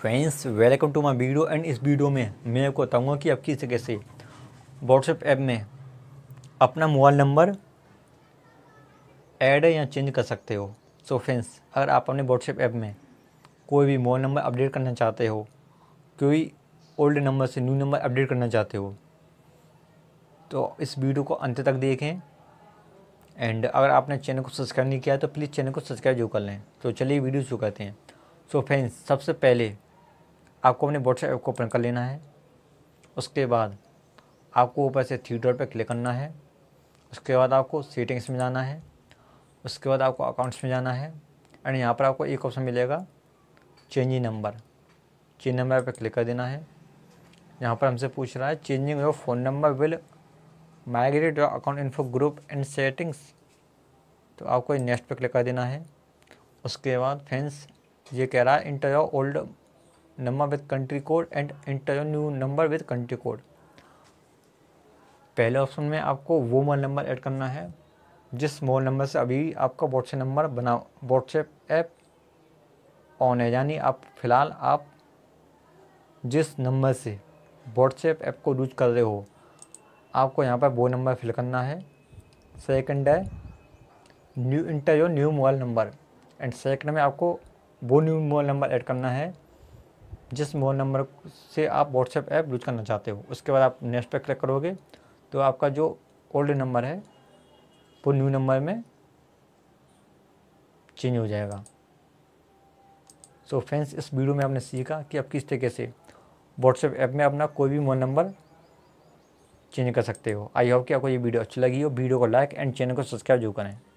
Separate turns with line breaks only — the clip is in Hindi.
friends welcome to my video and इस वीडियो में मैं आपको बताऊंगा कि आप किस तरह से व्हाट्सएप ऐप में अपना मोबाइल नंबर ऐड या चेंज कर सकते हो सो so फ्रेंड्स अगर आप अपने व्हाट्सएप ऐप में कोई भी मोबाइल नंबर अपडेट करना चाहते हो कोई ओल्ड नंबर से न्यू नंबर अपडेट करना चाहते हो तो इस वीडियो को अंत तक देखें एंड अगर आपने चैनल को सब्सक्राइब नहीं किया तो प्लीज़ चैनल को सब्सक्राइब जो कर लें तो चलिए वीडियो शुरू करते हैं सो so फ्रेंड्स सबसे पहले आपको अपने व्हाट्सएप ऐप को ओपन कर लेना है उसके बाद आपको ऊपर से थ्री डॉट पर क्लिक करना है उसके बाद आपको सेटिंग्स में जाना है उसके बाद आपको अकाउंट्स में जाना है एंड यहाँ पर आपको एक ऑप्शन मिलेगा चेंजिंग नंबर चेंज नंबर पर क्लिक कर देना है यहाँ पर हमसे पूछ रहा है changing your phone number will migrate your account info group and settings तो आपको नेक्स्ट पर क्लिक कर देना है उसके बाद फ्रेंड्स ये कह रहा है enter your old number with country code and enter new number with country code पहले ऑप्शन में आपको वो मोबाइल नंबर ऐड करना है जिस मोबाइल नंबर से अभी आपका व्हाट्सएप नंबर बना व्हाट्सएप ऐप ऑन है यानी आप फिलहाल आप जिस नंबर से व्हाट्सएप ऐप को यूज कर रहे हो आपको यहाँ पर वो नंबर फिल करना है सेकंड है new enter your new mobile number and second में आपको वो न्यू मोबाइल नंबर ऐड करना है जिस मोबाइल नंबर से आप व्हाट्सएप ऐप यूज करना चाहते हो उसके बाद आप नेक्स्ट पर क्लिक करोगे तो आपका जो ओल्ड नंबर है वो न्यू नंबर में चेंज हो जाएगा सो so फ्रेंड्स इस वीडियो में आपने सीखा कि आप किस तरीके से व्हाट्सएप ऐप में अपना कोई भी मोबाइल नंबर चेंज कर सकते हो आई होप कि आपको ये वीडियो अच्छी लगी हो वीडियो को लाइक एंड चैनल को सब्सक्राइब जरूर करें